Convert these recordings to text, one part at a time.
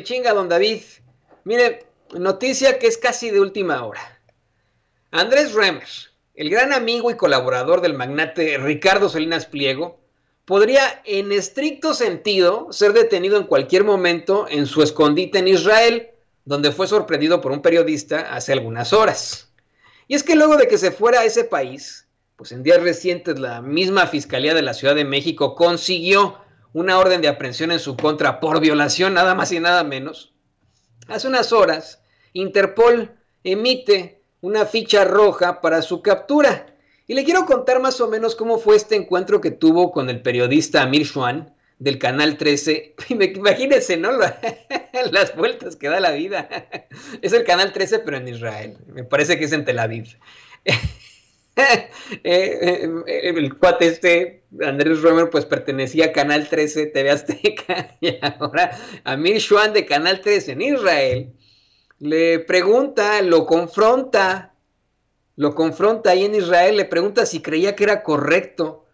chinga, don David. Mire, noticia que es casi de última hora. Andrés Remers, el gran amigo y colaborador del magnate Ricardo Salinas Pliego, podría en estricto sentido ser detenido en cualquier momento en su escondite en Israel, donde fue sorprendido por un periodista hace algunas horas. Y es que luego de que se fuera a ese país, pues en días recientes la misma Fiscalía de la Ciudad de México consiguió una orden de aprehensión en su contra por violación nada más y nada menos, hace unas horas Interpol emite una ficha roja para su captura. Y le quiero contar más o menos cómo fue este encuentro que tuvo con el periodista Amir Schwan del Canal 13. Imagínense, ¿no? Las vueltas que da la vida. Es el Canal 13, pero en Israel. Me parece que es en Tel Aviv. Eh, eh, eh, el cuate este, Andrés Romer, pues pertenecía a Canal 13 TV Azteca y ahora Amir Schwan de Canal 13 en Israel le pregunta, lo confronta, lo confronta ahí en Israel, le pregunta si creía que era correcto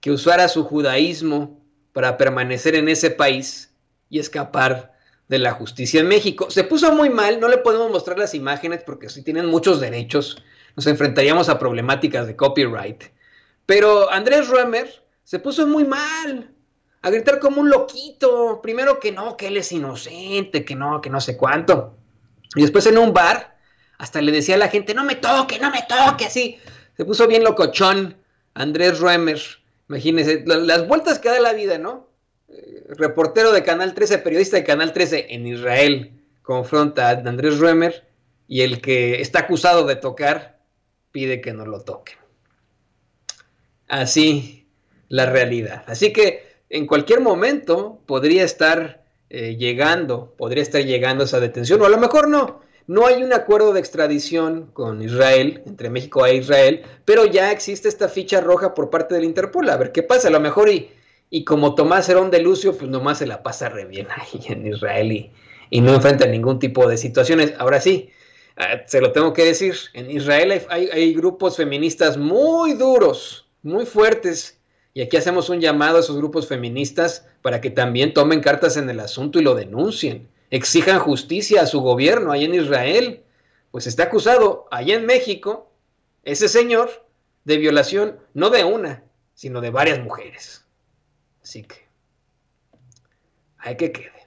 que usara su judaísmo para permanecer en ese país y escapar de la justicia en México. Se puso muy mal, no le podemos mostrar las imágenes porque si tienen muchos derechos nos enfrentaríamos a problemáticas de copyright. Pero Andrés Römer se puso muy mal, a gritar como un loquito, primero que no, que él es inocente, que no, que no sé cuánto. Y después en un bar, hasta le decía a la gente, no me toque, no me toque, así. Se puso bien locochón Andrés Römer. Imagínense, las vueltas que da la vida, ¿no? Eh, reportero de Canal 13, periodista de Canal 13 en Israel, confronta a Andrés Römer y el que está acusado de tocar pide que no lo toquen. Así la realidad. Así que en cualquier momento podría estar eh, llegando, podría estar llegando esa detención, o a lo mejor no. No hay un acuerdo de extradición con Israel, entre México e Israel, pero ya existe esta ficha roja por parte del Interpol. A ver qué pasa, a lo mejor y, y como Tomás Herón de Lucio, pues nomás se la pasa re bien ahí en Israel y, y no enfrenta ningún tipo de situaciones. Ahora sí, Ah, se lo tengo que decir, en Israel hay, grupos feministas muy duros, muy fuertes, y aquí hacemos un llamado a esos grupos feministas para que también tomen cartas en el asunto y lo denuncien. Exijan justicia a su gobierno ahí en Israel. Pues está acusado ahí en México ese señor de violación no de una, sino de varias mujeres. Así que hay que quede.